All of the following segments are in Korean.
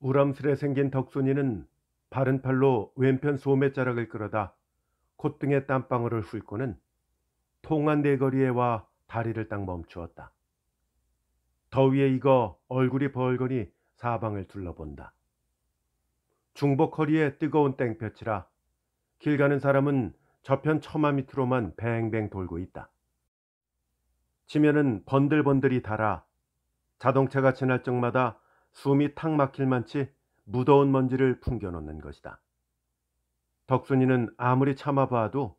우람슬에 생긴 덕순이는 바른 팔로 왼편 소매자락을 끌어다 콧등에 땀방울을 훑고는 통한 내거리에 와 다리를 딱 멈추었다. 더위에 익어 얼굴이 벌거니 사방을 둘러본다. 중복 허리에 뜨거운 땡볕이라 길 가는 사람은 저편 처마 밑으로만 뱅뱅 돌고 있다. 치면은 번들번들이 달아 자동차가 지날 적마다 숨이 탁 막힐 만치 무더운 먼지를 풍겨놓는 것이다. 덕순이는 아무리 참아봐도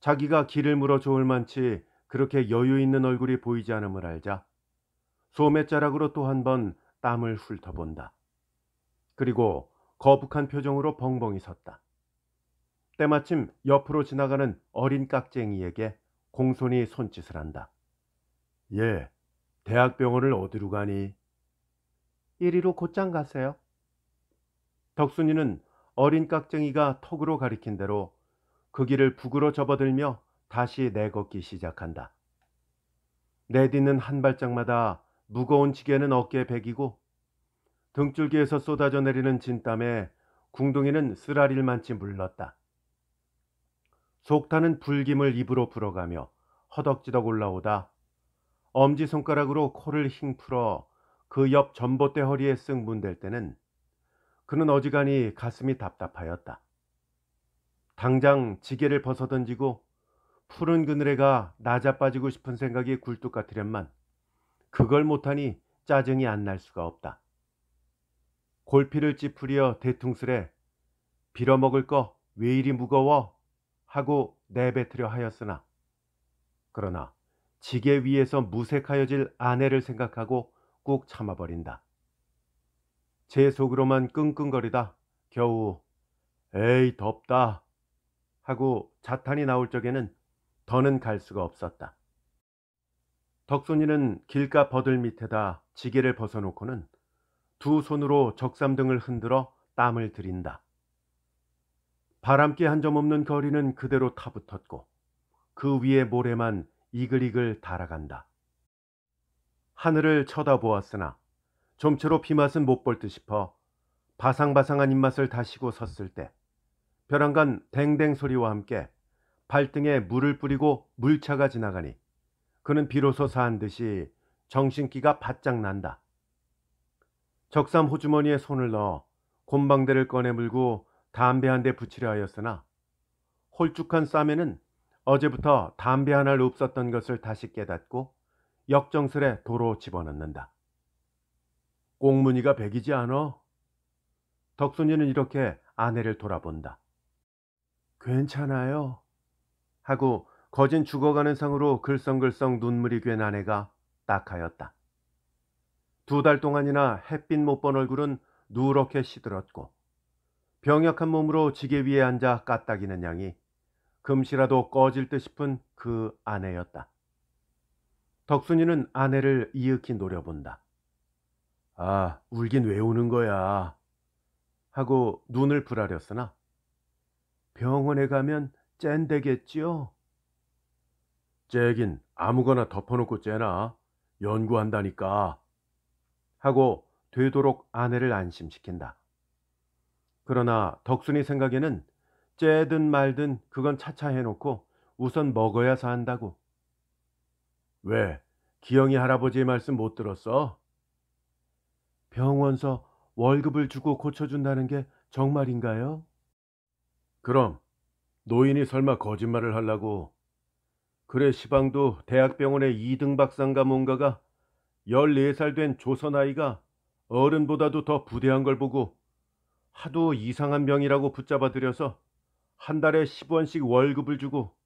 자기가 길을 물어 좋을 만치 그렇게 여유 있는 얼굴이 보이지 않음을 알자 소매자락으로 또 한 번 땀을 훑어본다. 그리고 거북한 표정으로 벙벙이 섰다. 때마침 옆으로 지나가는 어린 깍쟁이에게 공손히 손짓을 한다. 예, 대학병원을 어디로 가니? 이리로 곧장 가세요. 덕순이는 어린 깍쟁이가 턱으로 가리킨 대로 그 길을 북으로 접어들며 다시 내걷기 시작한다. 내딛는 한 발짝마다 무거운 지게는 어깨에 베기고 등줄기에서 쏟아져 내리는 진땀에 궁둥이는 쓰라릴만치 물렀다. 속타는 불김을 입으로 불어가며 허덕지덕 올라오다 엄지손가락으로 코를 힘 풀어 그옆 전봇대 허리에 쓱 문댈 때는 그는 어지간히 가슴이 답답하였다. 당장 지게를 벗어던지고 푸른 그늘에가 낮아빠지고 싶은 생각이 굴뚝 같으련만 그걸 못하니 짜증이 안 날 수가 없다. 골피를 찌푸려 대퉁스레 빌어먹을 거 왜 이리 무거워 하고 내뱉으려 하였으나 그러나 지게 위에서 무색하여질 아내를 생각하고 꾹 참아버린다. 제 속으로만 끙끙거리다 겨우 에이 덥다 하고 자탄이 나올 적에는 더는 갈 수가 없었다. 덕순이는 길가 버들 밑에다 지게를 벗어놓고는 두 손으로 적삼등을 흔들어 땀을 들인다. 바람기 한 점 없는 거리는 그대로 타붙었고 그 위에 모래만 이글이글 달아간다. 하늘을 쳐다보았으나 좀처럼 비맛은 못 볼 듯 싶어 바상바상한 입맛을 다시고 섰을 때 벼랑간 댕댕 소리와 함께 발등에 물을 뿌리고 물차가 지나가니 그는 비로소 사한 듯이 정신기가 바짝 난다. 적삼 호주머니에 손을 넣어 곰방대를 꺼내 물고 담배 한 대 붙이려 하였으나 홀쭉한 쌈에는 어제부터 담배 하나를 없었던 것을 다시 깨닫고 역정설에 도로 집어넣는다. 꽁무니가 백이지 않어? 덕순이는 이렇게 아내를 돌아본다. 괜찮아요. 하고 거진 죽어가는 상으로 글썽글썽 눈물이 괴 아내가 딱하였다. 두 달 동안이나 햇빛 못 본 얼굴은 누렇게 시들었고 병약한 몸으로 지게 위에 앉아 까딱이는 양이 금시라도 꺼질 듯 싶은 그 아내였다. 덕순이는 아내를 이윽히 노려본다. 아, 울긴 왜 우는 거야. 하고 눈을 부라렸으나 병원에 가면 쨘되겠지요 째긴 아무거나 덮어놓고 째나 연구한다니까 하고 되도록 아내를 안심시킨다. 그러나 덕순이 생각에는 째든 말든 그건 차차 해놓고 우선 먹어야 산다고 왜? 기영이 할아버지의 말씀 못 들었어? 병원서 월급을 주고 고쳐준다는 게 정말인가요? 그럼 노인이 설마 거짓말을 하려고 그래 시방도 대학병원의 이등 박사인가 뭔가가 14살 된 조선아이가 어른보다도 더 부대한 걸 보고 하도 이상한 병이라고 붙잡아들여서 한 달에 10원씩 월급을 주고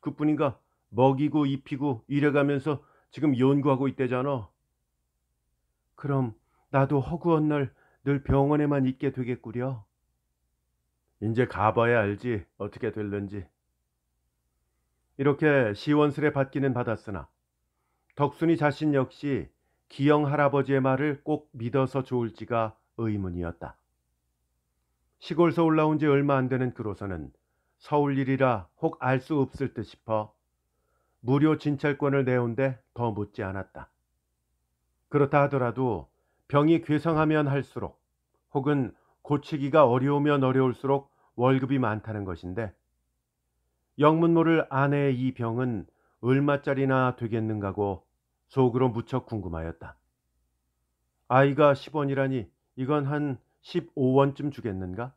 그뿐인가 먹이고 입히고 이래가면서 지금 연구하고 있대잖아. 그럼 나도 허구한 날 늘 병원에만 있게 되겠구려. 이제 가봐야 알지 어떻게 될는지. 이렇게 시원스레 받기는 받았으나 덕순이 자신 역시 기영 할아버지의 말을 꼭 믿어서 좋을지가 의문이었다. 시골서 올라온 지 얼마 안 되는 그로서는 서울 일이라 혹 알 수 없을 듯 싶어 무료 진찰권을 내온데 더 묻지 않았다. 그렇다 하더라도 병이 괴성하면 할수록 혹은 고치기가 어려우면 어려울수록 월급이 많다는 것인데 영문 모를 아내의 이 병은 얼마짜리나 되겠는가고 속으로 무척 궁금하였다. 아이가 10원이라니 이건 한 15원쯤 주겠는가?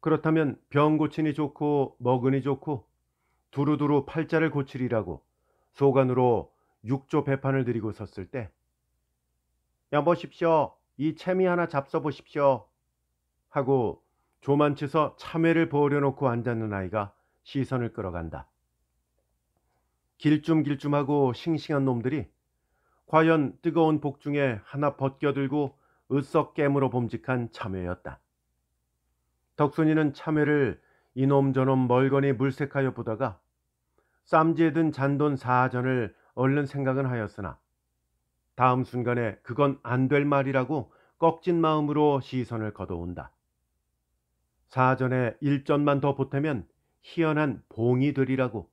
그렇다면 병 고치니 좋고 먹으니 좋고 두루두루 팔자를 고치리라고 소관으로 육조 배판을 드리고 섰을 때 여보십시오. 이 채미 하나 잡숴보십시오. 하고 조만치서 참외를 버려놓고 앉았는 아이가 시선을 끌어간다. 길쯤길쯤하고 싱싱한 놈들이 과연 뜨거운 복중에 하나 벗겨들고 으썩 깨물어 봄직한 참외였다. 덕순이는 참외를 이놈저놈 멀거니 물색하여 보다가 쌈지에 든 잔돈 사전을 얼른 생각은 하였으나 다음 순간에 그건 안 될 말이라고 꺾진 마음으로 시선을 걷어온다 사전에 일전만 더 보태면 희연한 봉이 되리라고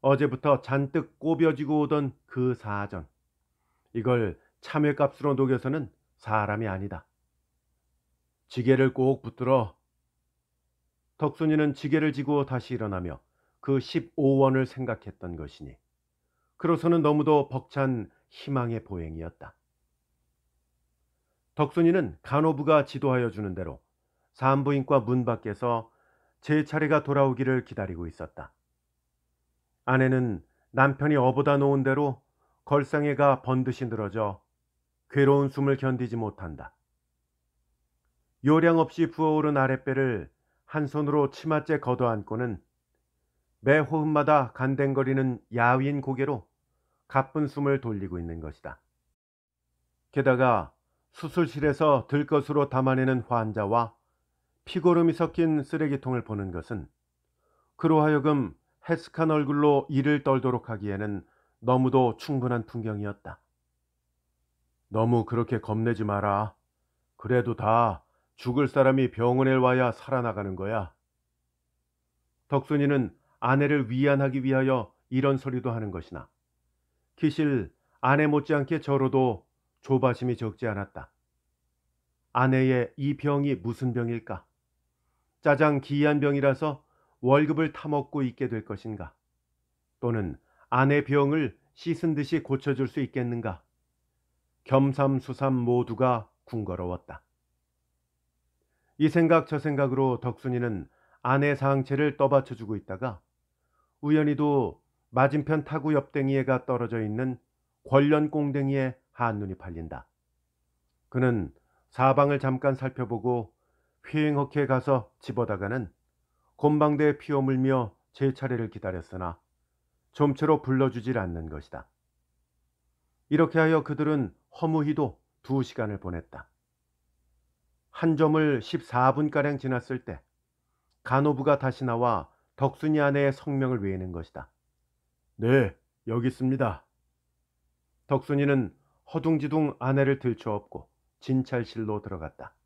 어제부터 잔뜩 꼬벼지고 오던 그 사전 이걸 참외값으로 녹여서는 사람이 아니다. 지게를 꼭 붙들어 덕순이는 지게를 지고 다시 일어나며 그 15원을 생각했던 것이니 그로서는 너무도 벅찬 희망의 보행이었다. 덕순이는 간호부가 지도하여 주는 대로 산부인과 문 밖에서 제 차례가 돌아오기를 기다리고 있었다. 아내는 남편이 어보다 놓은 대로 걸상에가 번듯이 늘어져 괴로운 숨을 견디지 못한다. 요량 없이 부어오른 아랫배를 한 손으로 치맛째 걷어안고는 매 호흡마다 간댕거리는 야윈 고개로 가쁜 숨을 돌리고 있는 것이다. 게다가 수술실에서 들것으로 담아내는 환자와 피고름이 섞인 쓰레기통을 보는 것은 그로 하여금 해스칸 얼굴로 이를 떨도록 하기에는 너무도 충분한 풍경이었다. 너무 그렇게 겁내지 마라. 그래도 다 죽을 사람이 병원에 와야 살아나가는 거야. 덕순이는 아내를 위안하기 위하여 이런 소리도 하는 것이나 기실 아내 못지않게 저로도 조바심이 적지 않았다. 아내의 이 병이 무슨 병일까? 짜장 기이한 병이라서 월급을 타먹고 있게 될 것인가? 또는 아내 병을 씻은 듯이 고쳐줄 수 있겠는가? 겸삼수삼 모두가 궁거러웠다. 이 생각 저 생각으로 덕순이는 아내 상체를 떠받쳐주고 있다가 우연히도 맞은편 타구 옆댕이에가 떨어져 있는 권련 꽁댕이에 한눈이 팔린다. 그는 사방을 잠깐 살펴보고 휘행허키에 가서 집어다가는 곤방대에 피어물며 제 차례를 기다렸으나 좀처로 불러주질 않는 것이다. 이렇게 하여 그들은 허무히도 두 시간을 보냈다. 한 점을 14분가량 지났을 때 간호부가 다시 나와 덕순이 아내의 성명을 외는 것이다. 네, 여기 있습니다. 덕순이는 허둥지둥 아내를 들쳐업고 진찰실로 들어갔다.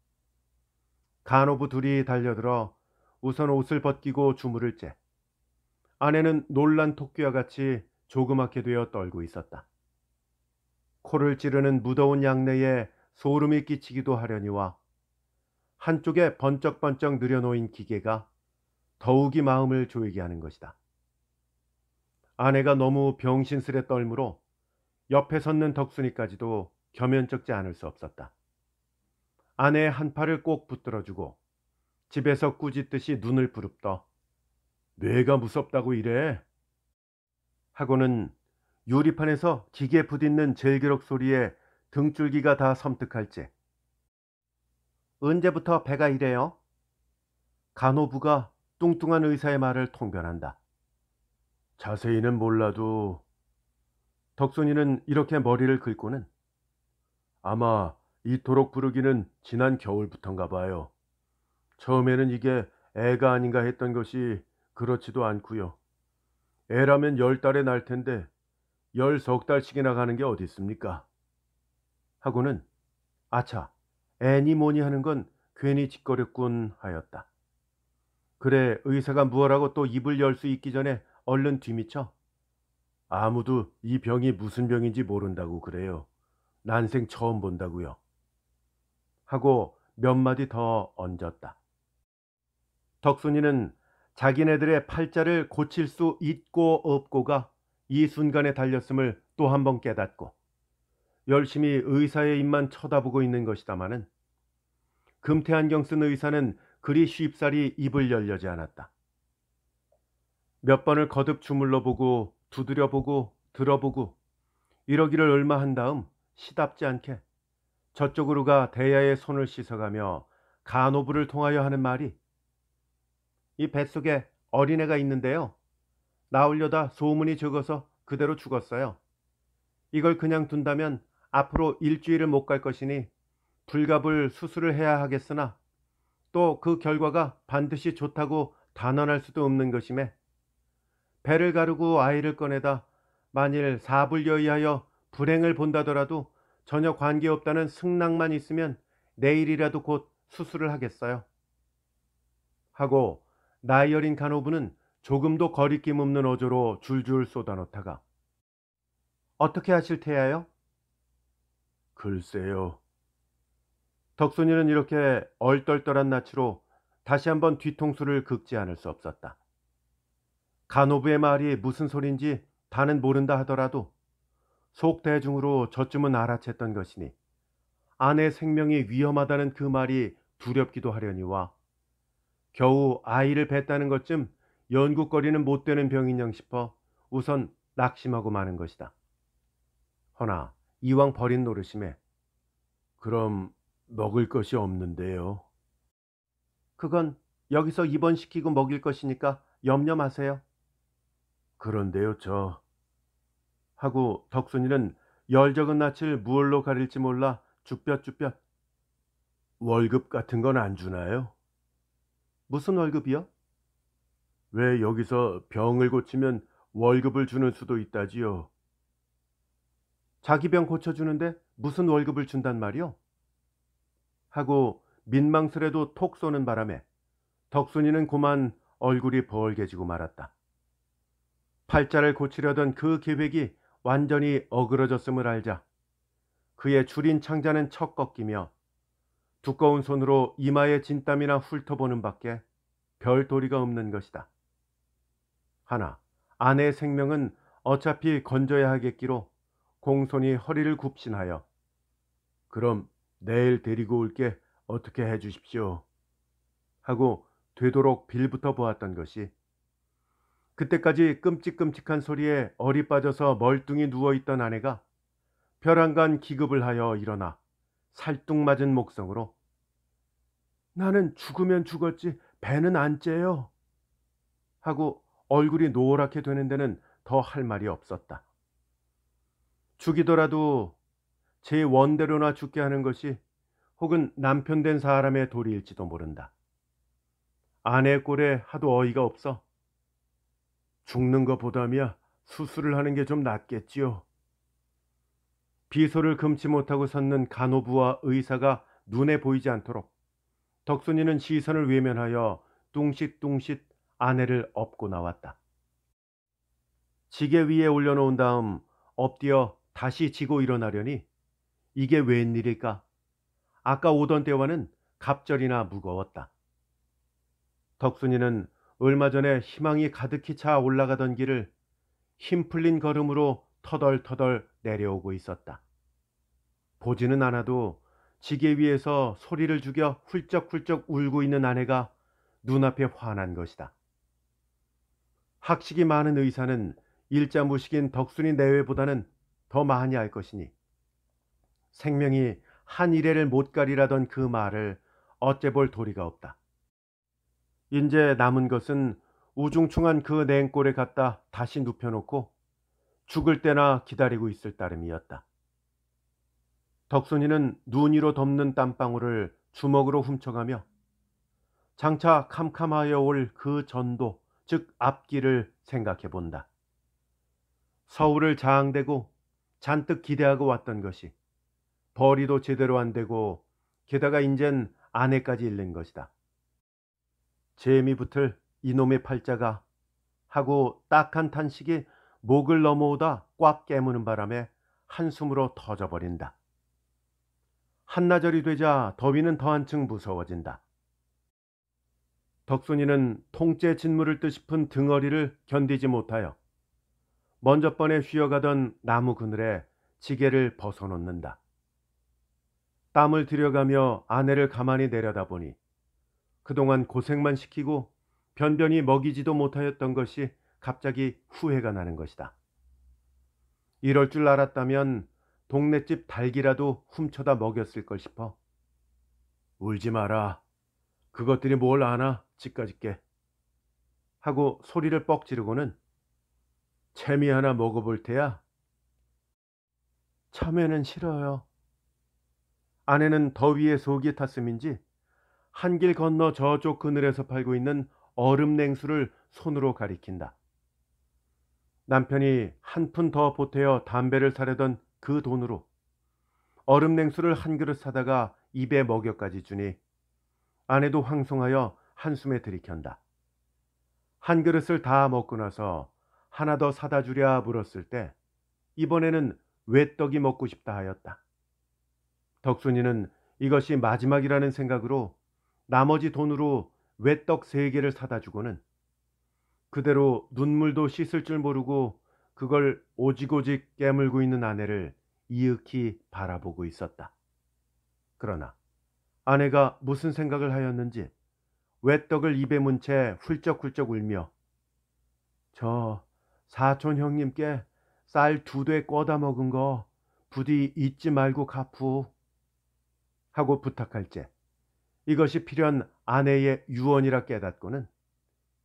간호부 둘이 달려들어 우선 옷을 벗기고 주무를 째 아내는 놀란 토끼와 같이 조그맣게 되어 떨고 있었다. 코를 찌르는 무더운 양내에 소름이 끼치기도 하려니와 한쪽에 번쩍번쩍 늘여놓인 기계가 더욱이 마음을 조이게 하는 것이다. 아내가 너무 병신스레 떨므로 옆에 섰는 덕순이까지도 겸연쩍지 않을 수 없었다. 아내의 한 팔을 꼭 붙들어주고 집에서 꾸짖듯이 눈을 부릅떠 뇌가 무섭다고 이래 하고는 유리판에서 기계 부딪는 젤기록 소리에 등줄기가 다 섬뜩할지 언제부터 배가 이래요? 간호부가 뚱뚱한 의사의 말을 통변한다. 자세히는 몰라도 덕순이는 이렇게 머리를 긁고는 아마 이토록 부르기는 지난 겨울부턴가 봐요. 처음에는 이게 애가 아닌가 했던 것이 그렇지도 않고요. 애라면 열 달에 날 텐데 열 석 달씩이나 가는 게 어디 있습니까? 하고는 아차 애니 뭐니 하는 건 괜히 짓거렸군 하였다. 그래 의사가 무어라고 또 입을 열 수 있기 전에 얼른 뒤미쳐. 아무도 이 병이 무슨 병인지 모른다고 그래요. 난생 처음 본다고요. 하고 몇 마디 더 얹었다. 덕순이는 자기네들의 팔자를 고칠 수 있고 없고가 이 순간에 달렸음을 또 한 번 깨닫고 열심히 의사의 입만 쳐다보고 있는 것이다마는 금태안경 쓴 의사는 그리 쉽사리 입을 열려지 않았다. 몇 번을 거듭 주물러 보고 두드려 보고 들어보고 이러기를 얼마 한 다음 시답지 않게 저쪽으로 가 대야의 손을 씻어가며 간호부를 통하여 하는 말이 이 뱃속에 어린애가 있는데요. 나올려다 소문이 적어서 그대로 죽었어요. 이걸 그냥 둔다면 앞으로 일주일을 못 갈 것이니 불가불 수술을 해야 하겠으나 또그 결과가 반드시 좋다고 단언할 수도 없는 것임에 배를 가르고 아이를 꺼내다 만일 사불여 이하여 불행을 본다더라도 전혀 관계없다는 승낙만 있으면 내일이라도 곧 수술을 하겠어요. 하고 나이 어린 간호부는 조금도 거리낌 없는 어조로 줄줄 쏟아놓다가 어떻게 하실 테야요? 글쎄요. 덕순이는 이렇게 얼떨떨한 낯으로 다시 한번 뒤통수를 긁지 않을 수 없었다. 간호부의 말이 무슨 소린지 다는 모른다 하더라도 속대중으로 저쯤은 알아챘던 것이니 아내 생명이 위험하다는 그 말이 두렵기도 하려니와 겨우 아이를 뱄다는 것쯤 연국거리는 못되는 병인양 싶어 우선 낙심하고 마는 것이다. 허나 이왕 버린 노릇심에 그럼 먹을 것이 없는데요. 그건 여기서 입원시키고 먹일 것이니까 염려 마세요. 그런데요, 저. 하고 덕순이는 열 적은 낯을 무얼로 가릴지 몰라 죽뼛죽뼛 월급 같은 건 안 주나요? 무슨 월급이요? 왜 여기서 병을 고치면 월급을 주는 수도 있다지요? 자기 병 고쳐주는데 무슨 월급을 준단 말이요? 하고 민망스레도 톡 쏘는 바람에 덕순이는 그만 얼굴이 벌개지고 말았다. 팔자를 고치려던 그 계획이 완전히 어그러졌음을 알자 그의 줄인 창자는 척 꺾이며 두꺼운 손으로 이마에 진땀이나 훑어보는 밖에 별도리가 없는 것이다. 하나, 아내의 생명은 어차피 건져야 하겠기로 공손히 허리를 굽신하여 그럼 내일 데리고 올게 어떻게 해 주십시오. 하고 되도록 빌부터 보았던 것이 그때까지 끔찍끔찍한 소리에 어리 빠져서 멀뚱히 누워있던 아내가 벼랑간 기급을 하여 일어나 살뚱맞은 목성으로 나는 죽으면 죽었지 배는 안 째요 하고 얼굴이 노랗게 되는 데는 더 할 말이 없었다. 죽이더라도 제 원대로나 죽게 하는 것이 혹은 남편된 사람의 도리일지도 모른다. 아내 꼴에 하도 어이가 없어. 죽는 것보다며 수술을 하는 게 좀 낫겠지요. 비소를 금치 못하고 섰는 간호부와 의사가 눈에 보이지 않도록 덕순이는 시선을 외면하여 뚱싯뚱싯 아내를 업고 나왔다. 지게 위에 올려놓은 다음 엎디어 다시 지고 일어나려니 이게 웬일일까? 아까 오던 때와는 갑절이나 무거웠다. 덕순이는 얼마 전에 희망이 가득히 차 올라가던 길을 힘 풀린 걸음으로 터덜터덜 내려오고 있었다. 보지는 않아도 지게 위에서 소리를 죽여 훌쩍훌쩍 울고 있는 아내가 눈앞에 환한 것이다. 학식이 많은 의사는 일자 무식인 덕순이 내외보다는 더 많이 알 것이니 생명이 한 이래를 못 가리라던 그 말을 어째 볼 도리가 없다. 인제 남은 것은 우중충한 그 냉골에 갔다 다시 눕혀놓고 죽을 때나 기다리고 있을 따름이었다. 덕순이는 눈위로 덮는 땀방울을 주먹으로 훔쳐가며 장차 캄캄하여 올 그 전도 즉 앞길을 생각해 본다. 서울을 자항되고 잔뜩 기대하고 왔던 것이 벌이도 제대로 안 되고 게다가 인젠 아내까지 잃는 것이다. 재미 붙을 이놈의 팔자가 하고 딱한 탄식이 목을 넘어오다 꽉 깨무는 바람에 한숨으로 터져버린다. 한나절이 되자 더위는 더한층 무서워진다. 덕순이는 통째 진물을 듯 싶은 등어리를 견디지 못하여 먼저 번에 휘어가던 나무 그늘에 지게를 벗어놓는다. 땀을 들여가며 아내를 가만히 내려다보니 그동안 고생만 시키고 변변히 먹이지도 못하였던 것이 갑자기 후회가 나는 것이다. 이럴 줄 알았다면 동네집 달기라도 훔쳐다 먹였을 걸 싶어. 울지 마라. 그것들이 뭘 아나 집까지께 하고 소리를 뻑 지르고는 채미 하나 먹어볼 테야. 참외는 싫어요. 아내는 더위에 속이 탔음인지 한길 건너 저쪽 그늘에서 팔고 있는 얼음 냉수를 손으로 가리킨다. 남편이 한 푼 더 보태어 담배를 사려던 그 돈으로 얼음 냉수를 한 그릇 사다가 입에 먹여까지 주니 아내도 황송하여 한숨에 들이켠다. 한 그릇을 다 먹고 나서 하나 더 사다 주랴 물었을 때 이번에는 외떡이 먹고 싶다 하였다. 덕순이는 이것이 마지막이라는 생각으로 나머지 돈으로 외떡 세 개를 사다 주고는 그대로 눈물도 씻을 줄 모르고 그걸 오지고직 깨물고 있는 아내를 이윽히 바라보고 있었다. 그러나 아내가 무슨 생각을 하였는지 외떡을 입에 문 채 훌쩍훌쩍 울며 저 사촌 형님께 쌀 두대 꿔다 먹은 거 부디 잊지 말고 갚부 하고 부탁할 때 이것이 필요한 아내의 유언이라 깨닫고는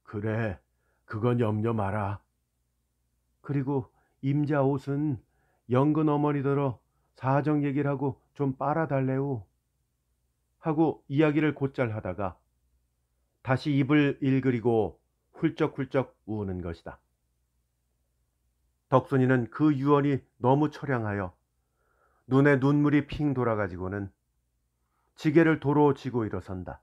그래 그건 염려 마라. 그리고 임자 옷은 영근 어머니더러 사정 얘기를 하고 좀 빨아달래오. 하고 이야기를 곧잘 하다가 다시 입을 일그리고 훌쩍훌쩍 우는 것이다. 덕순이는 그 유언이 너무 처량하여 눈에 눈물이 핑 돌아가지고는 지게를 도로 쥐고 일어선다.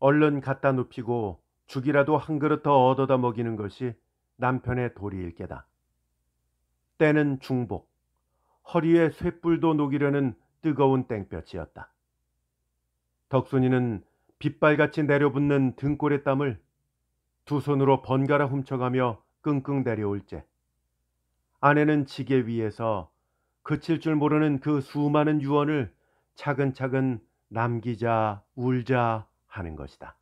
얼른 갖다 눕히고 죽이라도 한 그릇 더 얻어다 먹이는 것이 남편의 도리일 게다. 때는 중복, 허리에 쇠뿔도 녹이려는 뜨거운 땡볕이었다. 덕순이는 빗발같이 내려붙는 등골의 땀을 두 손으로 번갈아 훔쳐가며 끙끙 내려올 때 아내는 지게 위에서 그칠 줄 모르는 그 수많은 유언을 차근차근 남기자, 울자 하는 것이다.